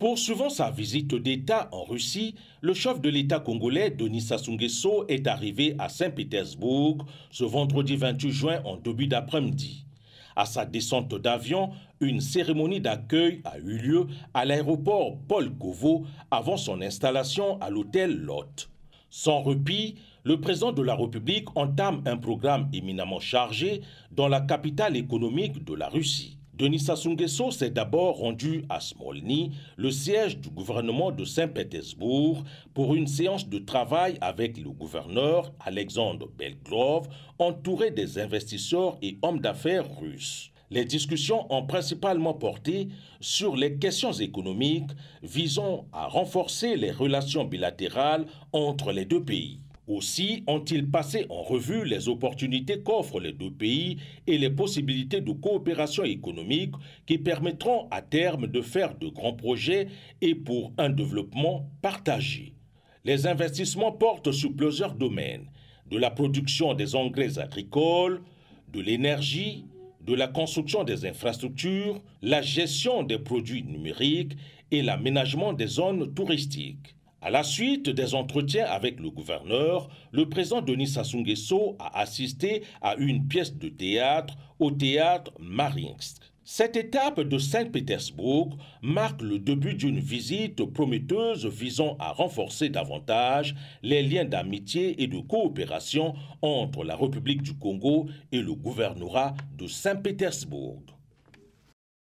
Poursuivant sa visite d'État en Russie, le chef de l'État congolais, Denis Sassou Nguesso, est arrivé à Saint-Pétersbourg ce vendredi 28 juin en début d'après-midi. À sa descente d'avion, une cérémonie d'accueil a eu lieu à l'aéroport Paul Kovo avant son installation à l'hôtel Lot. Sans repli, le président de la République entame un programme éminemment chargé dans la capitale économique de la Russie. Denis Sassou s'est d'abord rendu à Smolny, le siège du gouvernement de Saint-Pétersbourg, pour une séance de travail avec le gouverneur Alexandre Belklov, entouré des investisseurs et hommes d'affaires russes. Les discussions ont principalement porté sur les questions économiques visant à renforcer les relations bilatérales entre les deux pays. Aussi ont-ils passé en revue les opportunités qu'offrent les deux pays et les possibilités de coopération économique qui permettront à terme de faire de grands projets et pour un développement partagé. Les investissements portent sur plusieurs domaines, de la production des engrais agricoles, de l'énergie, de la construction des infrastructures, la gestion des produits numériques et l'aménagement des zones touristiques. À la suite des entretiens avec le gouverneur, le président Denis Sassou Nguesso a assisté à une pièce de théâtre au théâtre Mariinsk. Cette étape de Saint-Pétersbourg marque le début d'une visite prometteuse visant à renforcer davantage les liens d'amitié et de coopération entre la République du Congo et le gouvernorat de Saint-Pétersbourg.